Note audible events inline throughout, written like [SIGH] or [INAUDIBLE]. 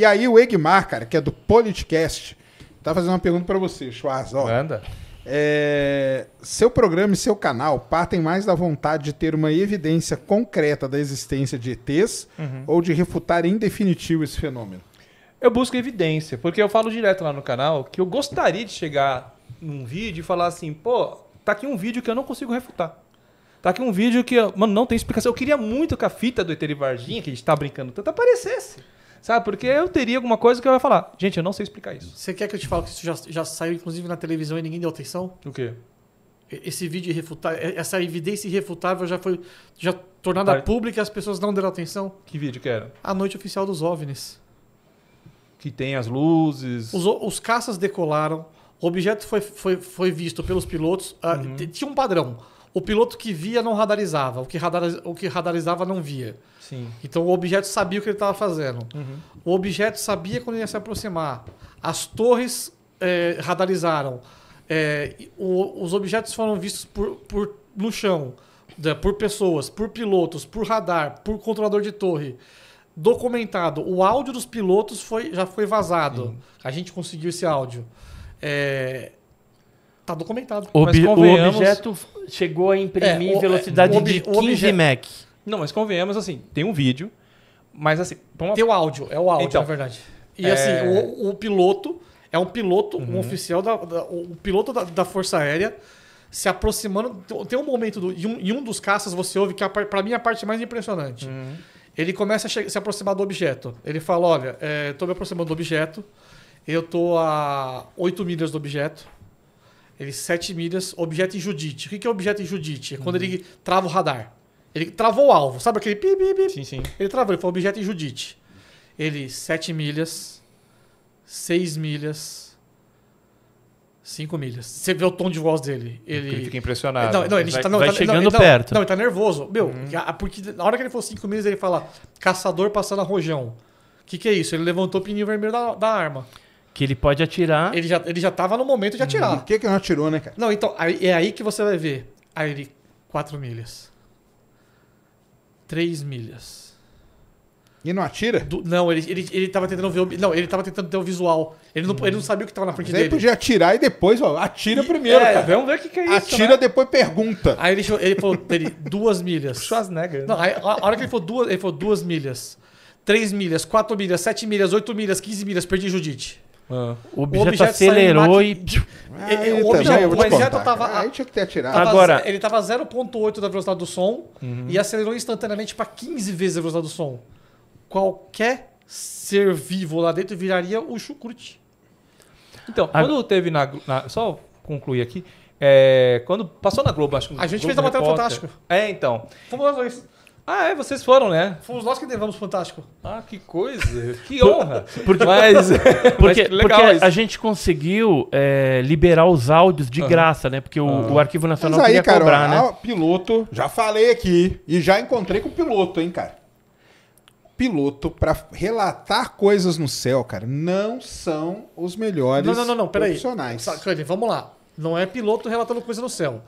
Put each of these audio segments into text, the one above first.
E aí o Egmar, cara, que é do Politcast, tá fazendo uma pergunta para você, Schwarz. Ó. Manda. É, seu programa e seu canal partem mais da vontade de ter uma evidência concreta da existência de ETs uhum. ou de refutar em definitivo esse fenômeno? Eu busco evidência, porque eu falo direto lá no canal que eu gostaria de chegar num vídeo e falar assim, pô, tá aqui um vídeo que eu não consigo refutar. Tá aqui um vídeo que, mano, não tem explicação. Eu queria muito que a fita do ET de Varginha, que a gente tá brincando tanto, aparecesse. Sabe? Porque eu teria alguma coisa que eu ia falar. Gente, eu não sei explicar isso. Você quer que eu te fale que isso já, já saiu, inclusive, na televisão e ninguém deu atenção? O quê? Esse vídeo irrefutável, essa evidência irrefutável já foi já tornada tá. pública e as pessoas não deram atenção. Que vídeo que era? A noite oficial dos OVNIs. Que tem as luzes. Os, os caças decolaram, o objeto foi, foi, foi visto pelos pilotos. Ah, uhum. Uh, tinha um padrão o piloto que via não radarizava, o que, radar, o que radarizava não via. Sim. Então o objeto sabia o que ele estava fazendo. Uhum. O objeto sabia quando ia se aproximar. As torres é, radarizaram. É, o, os objetos foram vistos por, por, no chão, né, por pessoas, por pilotos, por radar, por controlador de torre documentado. O áudio dos pilotos foi, já foi vazado. Sim. A gente conseguiu esse áudio. É, Tá documentado. Mas o objeto chegou a imprimir é, o, é, velocidade é, de 15 Mach. Não, mas convenhamos assim, tem um vídeo, mas assim... Uma... Tem o áudio, é o áudio, então, na verdade. E assim, é... assim, o, o, piloto é um piloto, uhum. um oficial, da, da, o piloto da, da Força Aérea se aproximando. Tem um momento, do, em, um, em um dos caças você ouve que para mim é a parte mais impressionante. Uhum. Ele começa a se aproximar do objeto. Ele fala, olha, estou eh, me aproximando do objeto, eu estou a 8 milhas do objeto, ele sete milhas, objeto em Judite. O que é objeto em Judite? É quando uhum. ele trava o radar. Ele travou o alvo, sabe aquele pi, pi, pi? Sim, sim. Ele travou, ele foi objeto em Judite. Ele, sete milhas, seis milhas, cinco milhas. Você vê o tom de voz dele. Ele, ele fica impressionado. Não, não ele vai, tá, não, vai tá, chegando não, perto. Não, não, ele tá nervoso. Meu, uhum. porque na hora que ele for cinco milhas, ele fala caçador passando a rojão. O que, que é isso? Ele levantou o pininho vermelho da, da arma. Que ele pode atirar. Ele já, ele já tava no momento de atirar. Por que, que não atirou, né, cara? Não, então, aí, é aí que você vai ver. Aí ele. 4 milhas. 3 milhas. E não atira? Do, não, ele, ele, ele tava tentando ver o. Não, ele tava tentando ter o visual. Ele não, hum. ele não sabia o que tava na frente Mas dele. Ele podia atirar e depois, ó, atira e, primeiro. É, cara. Vamos ver o que, que é isso. Atira, né? depois pergunta. Aí ele, ele falou, ele, duas milhas. Suas [LAUGHS] Né? Não, aí, a, hora que ele falou duas, ele falou duas milhas. 3 milhas, 4 milhas, 7 milhas, 8 milhas, 15 milhas, perdi Judite. Ah. O, objeto o objeto acelerou e. É, ah, ele, o objeto, o objeto tava. A... Aí tinha que ter atirado. Tava Agora... Ele estava 0,8 da velocidade do som uhum. e acelerou instantaneamente para 15 vezes a velocidade do som. Qualquer ser vivo lá dentro viraria o chucrute. Então, quando teve na, na. Só concluir aqui. É, quando passou na Globo, acho que. A gente Globo fez a matéria fantástica. É, então. Vamos lá, isso. Ah, é, vocês foram, né? Fomos nós que levamos o Fantástico. Ah, que coisa, que honra. [LAUGHS] Porque, mas, [LAUGHS] porque, mas porque a gente conseguiu é, liberar os áudios de uhum. graça, né? Porque o, uhum. o Arquivo Nacional mas aí, queria cara, cobrar, ó, né? Ah, piloto, já falei aqui e já encontrei com o piloto, hein, cara. Piloto para relatar coisas no céu, cara, não são os melhores não, não, não, não, peraí. profissionais. vamos lá. Não é piloto relatando coisa no céu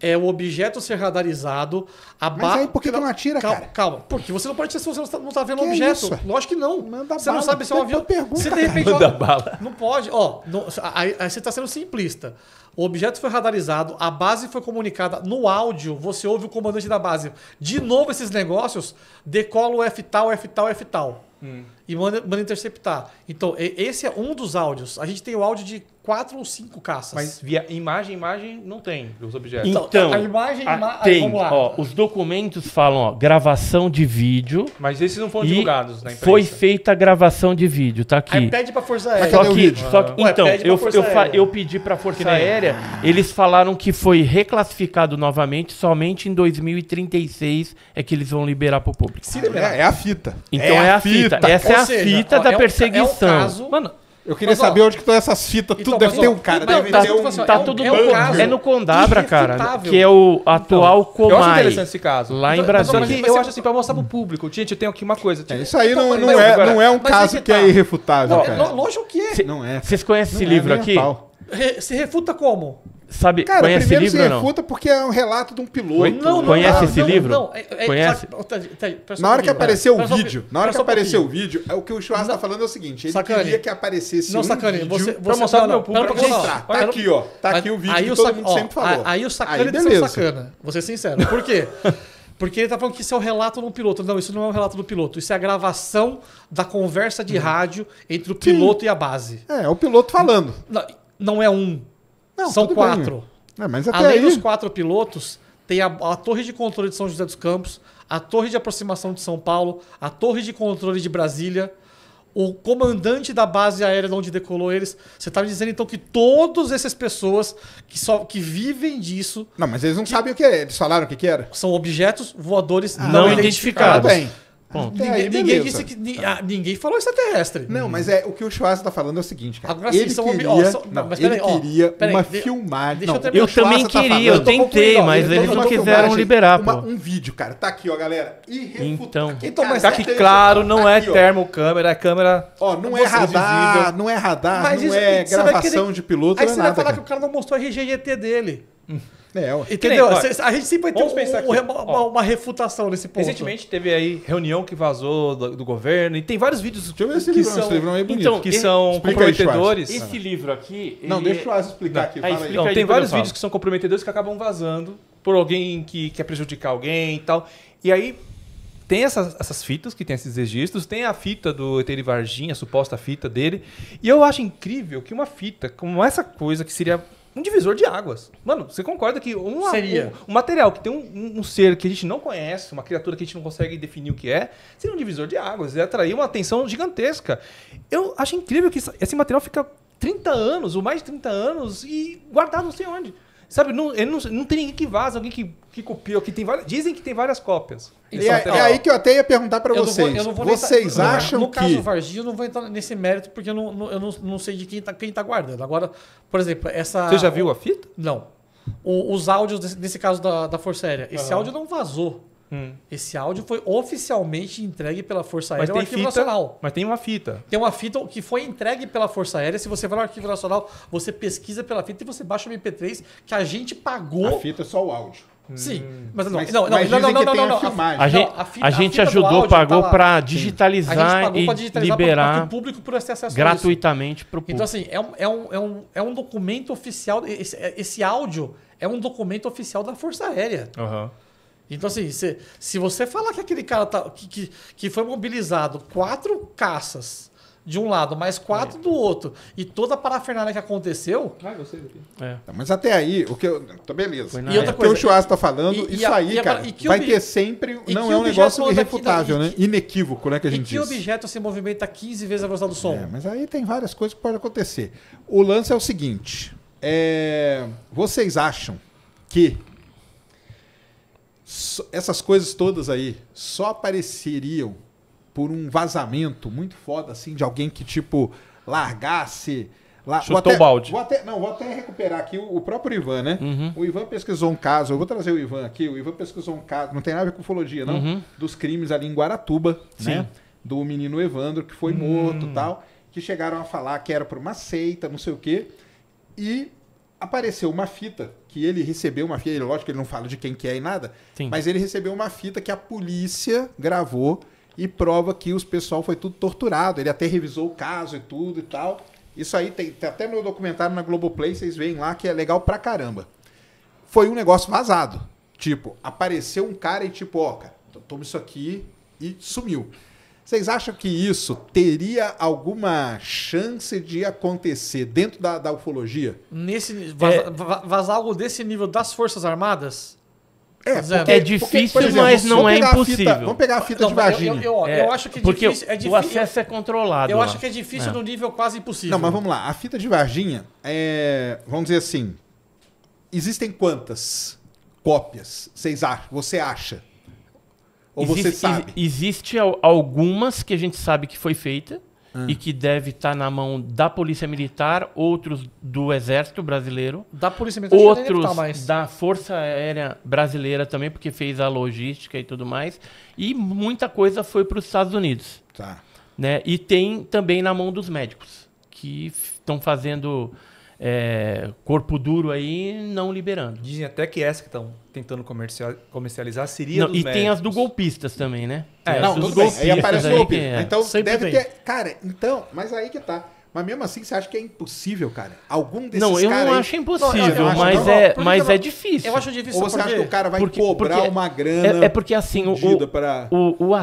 é o objeto ser radarizado. A ba... Mas aí por que, que não atira, calma, cara? Calma, porque você não pode ser se você não está tá vendo o objeto. É Lógico que não. Manda você bala. não sabe se é um avião. Pergunta, você de repente. Manda ó, bala. Não pode. Ó, não, aí, aí você está sendo simplista. O objeto foi radarizado, a base foi comunicada. No áudio, você ouve o comandante da base. De novo, esses negócios, decola o F tal, F tal, F tal. Hum e manda, manda interceptar. Então, esse é um dos áudios. A gente tem o áudio de quatro ou cinco caças. Mas via imagem, imagem não tem os objetos. Então, a, então, a imagem, a, ima ah, tem. lá. ó, os documentos falam, ó, gravação de vídeo. Mas esses não foram divulgados na empresa Foi feita a gravação de vídeo, tá aqui. Aí pede pra Força Aérea. Só que, só que, então, Ué, eu, eu, aérea. eu pedi pra Força Aérea, eles falaram que foi reclassificado novamente, somente em 2036 é que eles vão liberar pro público. Se liberar. É, é a fita. Então é, é a fita. fita. Essa é essa é a fita ó, da é um, perseguição. É um caso, Mano, eu queria mas, ó, saber onde que estão tá essas fitas. Então, tudo então, deve ter um cara. deve tá, ter um, assim, tá é tudo é, é no Condabra, cara. Que é o atual então, Comai. Eu acho interessante esse caso. Lá em então, então, Brasília. Mas, eu acho assim, pra mostrar pro público. Gente, eu tenho aqui uma coisa. É, tipo, é, isso aí não, não, é, agora, não é um caso que, é tá. é irrefutável, não, cara. É, lógico que é. Não é. Vocês conhecem esse livro aqui? Se refuta como? Sabe, Cara, conhece primeiro esse livro você refuta porque é um relato de um piloto. não, não, conhece não, esse não, livro? Não, é, é, conhece? Só, tá, tá, na hora que apareceu o vídeo, na hora que apareceu o vídeo, o que o Churras está falando é o seguinte, ele sacane. queria que aparecesse não, um sacane, vídeo você, você, mostrar não, meu público. Pra mostrar, tá aqui, ó, tá aqui o vídeo aí que todo mundo sempre falou. Aí o sacana é de ser sacana, vou ser sincero. Por quê? Porque ele tá falando que isso é o um relato do piloto. Não, isso não é um relato do piloto. Isso é a gravação da conversa de uhum. rádio entre o piloto e a base. É, é o piloto falando. não é um não, São quatro. É, Além aí... dos quatro pilotos, tem a, a, torre de controle de São José dos Campos, a torre de aproximação de São Paulo, a torre de controle de Brasília, o comandante da base aérea de onde decolou eles. Você estava tá me dizendo então que todas essas pessoas que só que vivem disso. Não, mas eles não que, sabem o que é. Eles falaram o que, que era. São objetos voadores ah, não, não identificados. Bem. Ponto. Ninguém, ninguém, disse que. Tá. ninguém falou extraterrestre. Não, hum. mas é o que o Schwarza tá falando é o seguinte, cara. Agora ele sim, são queria, ó, não, mas ele queria uma filmagem. Não, tá eu, eu também queria, tá eu tentei, ó, mas eles não quiseram liberar. Uma, um vídeo, cara. Tá aqui, ó, galera. Então, então mas tá aqui, claro, não tá é termocâmera, é câmera. Ó, não é radar, não é radar, não é gravação de piloto. Aí é você vai falar que o cara não mostrou a RGGT dele. Hum. É, Entendeu? olha, a gente sempre vai ter um, aqui, uma, ó, uma, refutação nesse ponto. Recentemente teve aí reunião que vazou do, do governo e tem vários vídeos Deixa eu ver esse que livro, são, esse livro é bonito. Então, que e, são comprometedores. Aí, esse ah. livro aqui... Não, deixa o Asa explicar não, aqui. Aí, explica não, aí, tem vários vídeos que são comprometedores que acabam vazando por alguém que quer prejudicar alguém e tal. E aí tem essas, essas, fitas que tem esses registros, tem a fita do Eteri Varginha, a suposta fita dele. E eu acho incrível que uma fita como essa coisa, que seria um divisor de águas. Mano, você concorda que um, Seria. um, um material que tem um, um, ser que a gente não conhece, uma criatura que a gente não consegue definir o que é, seria um divisor de águas, e atrair uma atenção gigantesca. Eu acho incrível que esse material fica 30 anos, ou mais de 30 anos, e guardado não sei onde. Sabe, não, não, não tem ninguém que vaza, alguém que, que copia, que tem várias, dizem que tem várias cópias. E é, é aí que eu até ia perguntar para vocês. Vou, vocês entrar, tá- acham no, que... No caso do Varginha, eu não vou entrar nesse mérito, porque eu não, eu não, não sei de quem está quem tá guardando. Agora, por exemplo, essa... Você já viu a fita? Não. O, os áudios, desse, nesse caso da, da Força Aérea, esse uhum. áudio não vazou. Hum. Esse áudio foi oficialmente entregue pela Força Aérea ao Arquivo fita, Nacional. Mas tem uma fita. Tem uma fita que foi entregue pela Força Aérea. Se você vai no Arquivo Nacional, você pesquisa pela fita e você baixa o MP3 que a gente pagou. A fita é só o áudio. Sim, mas hum. não, mas, não, mas não, não, não, não, não, A, gente, a, a gente tá a ajudou, pagou tá para digitalizar e digitalizar liberar para o público por esse acesso gratuitamente para o então, público. Então assim é um, é um, é um, é um documento oficial. Esse, esse áudio é um documento oficial da Força Aérea. Uhum. Então, assim, se, se você falar que aquele cara tá, que, que, que foi mobilizado quatro caças de um lado, mais quatro é. do outro, e toda a parafernália que aconteceu. Ah, gostei daqui. É. Tá, mas até aí, o que eu. Tá beleza. E outra coisa, o que o Churrasco tá falando, e, isso e a, aí, a, cara, vai ter sempre. Não é um negócio irrefutável, daqui, né? Que, Inequívoco, né? Que a gente e que diz. objeto se movimenta 15 vezes a velocidade do som? É, mas aí tem várias coisas que podem acontecer. O lance é o seguinte: é, vocês acham que essas coisas todas aí só apareceriam por um vazamento muito foda, assim, de alguém que, tipo, largasse. La... Chutou até, o balde. Vou até, não, vou até recuperar aqui o, o próprio Ivan, né? Uhum. O Ivan pesquisou um caso, eu vou trazer o Ivan aqui. O Ivan pesquisou um caso, não tem nada a ver com ufologia, não, uhum. dos crimes ali em Guaratuba, né? Sim. né? Do menino Evandro, que foi hum. morto hum. tal, que chegaram a falar que era por uma seita, não sei o quê. E apareceu uma fita que ele recebeu uma fita, lógico que ele não fala de quem que é e nada, Sim. mas ele recebeu uma fita que a polícia gravou e prova que os pessoal foi tudo torturado. Ele até revisou o caso e tudo e tal. Isso aí tem, tem até no documentário na Globoplay, vocês veem lá que é legal pra caramba. Foi um negócio vazado. Tipo, apareceu um cara e tipo, ó, cara, toma isso aqui e sumiu. Vocês acham que isso teria alguma chance de acontecer dentro da, da ufologia? Nesse, é, vazar algo desse nível das Forças Armadas? É, porque, é difícil, porque, exemplo, mas não é impossível. Fita, vamos pegar a fita não, de Varginha. Eu, eu, eu, é, acho que é porque difícil, é difícil, O acesso é controlado. Eu lá. acho que é difícil é. no nível quase impossível. Não, mas vamos lá. A fita de Varginha, é, vamos dizer assim, existem quantas cópias vocês acham, você acha ou existe, você sabe? algumas que a gente sabe que foi feita ah. e que deve estar tá na mão da Polícia Militar, outros do Exército Brasileiro. Da Polícia Militar outros tá mais. da Força Aérea Brasileira também, porque fez a logística e tudo mais. E muita coisa foi para os Estados Unidos. Tá. Né? E tem também na mão dos médicos, que estão fazendo é, corpo duro aí não liberando. Dizem até que essa que estão tentando comercializar seria não, E médicos. tem as do golpistas também, né? é, não, golpistas Aí aparece o golpista. É. Então Sempre deve tem. ter... Cara, então... Mas aí que tá. Mas mesmo assim, você acha que é impossível, cara? Algum desses Não, eu não aí... acho impossível, não, eu, eu acho, mas, é- não, é, mas é difícil. Eu acho difícil. Ou você porque... acha que o cara vai porque, cobrar porque uma é grana? É, é porque assim, o, pra... o, o, o uh,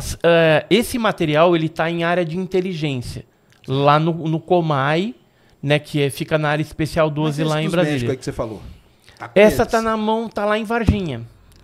esse material ele tá em área de inteligência. Lá no, no Comai, né? Que é, fica na área especial 12 lá em Brasília. Médicos que você falou. Tá Essa eles. tá na mão, tá lá em Varginha.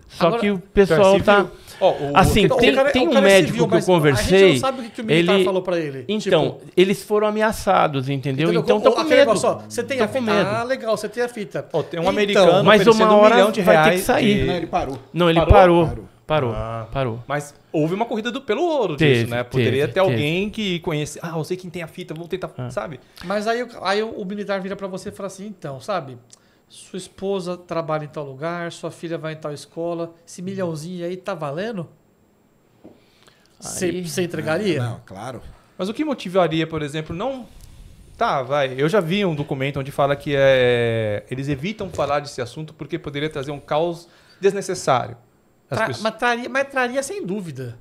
Só Agora, que o pessoal tá. Oh, o, assim, então, o, é- tem, cara, tem é um médico civil, que eu conversei. A gente não sabe o que o militar ele, falou pra ele. Tipo- então, tipo, eles foram ameaçados, entendeu? entendeu? Então, estão com medo. Negócio, você tem a fita. Ah, legal, você tem a fita. Oh, tem um então, americano mas uma hora um milhão de reais. Vai ter que sair. Que... Não, ele parou. Não, ele parou. Parou, parou. parou. Ah. parou. Mas houve uma corrida do, pelo ouro teve, disso, né? Poderia teve, ter teve. alguém que conhece. Ah, eu sei quem tem a fita, vou tentar, ah. sabe? Mas aí, aí o militar vira para você e fala assim: então, sabe? Sua esposa trabalha em tal lugar, sua filha vai em tal escola, esse milhãozinho aí tá valendo? Você entregaria? Não, não, claro. Mas o que motivaria, por exemplo, não. Tá, vai. Eu já vi um documento onde fala que é... eles evitam falar desse assunto porque poderia trazer um caos desnecessário. Tra pessoas... mas, traria, mas traria sem dúvida.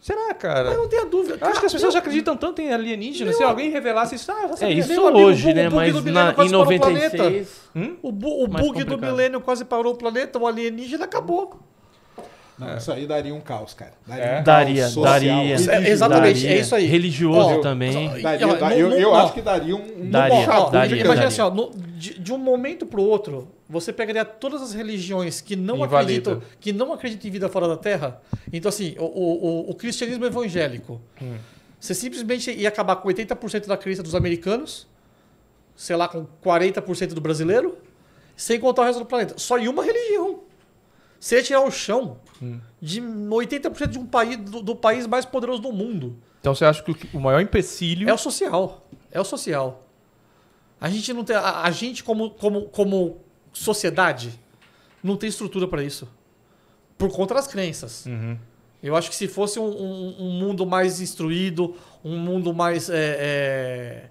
Será, cara? Eu não tenho dúvida. Cara, acho que as ah, pessoas eu... acreditam tanto em alienígena. Se alguém revelasse isso, ah, é isso amigo, hoje, né? Mas do na, em 96, o, hum? o, bu o bug do milênio quase parou o planeta, o alienígena acabou. Não, é. Isso aí daria um caos, cara. Daria, é. um caos daria, daria é é Exatamente, daria. é isso aí. Religioso também. Daria, eu, eu, eu acho que daria um. um daria, daria, daria. Imagina assim, ó, no, de, de um momento para o outro, você pegaria todas as religiões que não acreditam que não acreditam em vida fora da Terra. Então, assim, o, o, o cristianismo evangélico. Hum. Você simplesmente ia acabar com 80% da crença dos americanos, sei lá, com 40% do brasileiro, sem contar o resto do planeta. Só em uma religião. Você ia tirar o chão hum. de 80% de um país, do, do, país mais poderoso do mundo. Então você acha que o maior empecilho. É o social. É o social. A gente não tem. A, a gente, como, como, como sociedade, não tem estrutura para isso. Por conta das crenças. Uhum. Eu acho que se fosse um, um, um, mundo mais instruído, um mundo mais é, é,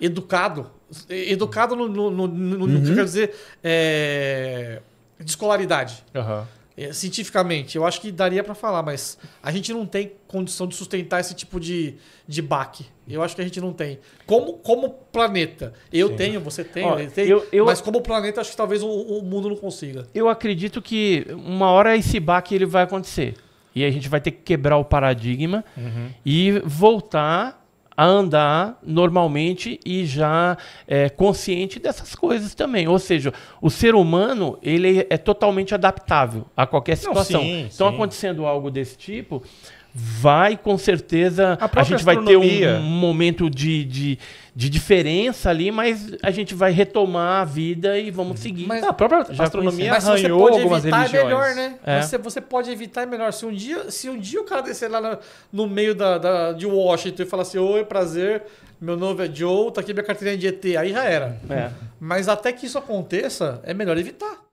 educado, educado no, no, no, no uhum. quer dizer, é, de escolaridade. Uhum. É, cientificamente. Eu acho que daria para falar, mas a gente não tem condição de sustentar esse tipo de, de baque. Eu acho que a gente não tem. Como, como planeta. Eu Sim. tenho, você tem, Eu, eu... Mas como planeta, acho que talvez o, o, mundo não consiga. Eu acredito que uma hora esse baque ele vai acontecer. E a gente vai ter que quebrar o paradigma uhum. e voltar a andar normalmente e já é, consciente dessas coisas também. Ou seja, o ser humano ele é totalmente adaptável a qualquer situação. Não, sim, então, sim. acontecendo algo desse tipo, vai com certeza a, a gente vai ter um, um momento de, de, de, diferença ali, mas a gente vai retomar a vida e vamos seguir. Mas, ah, a própria já astronomia mas arranhou você pode algumas evitar, é religiões. É melhor, né? É. Você, você pode evitar é melhor. Se um dia, se um dia o cara descer lá no, no meio da, da, de Washington e falar assim, oi, prazer, meu nome é Joe, tá aqui minha carteirinha de ET, aí já era. É. Mas até que isso aconteça, é melhor evitar.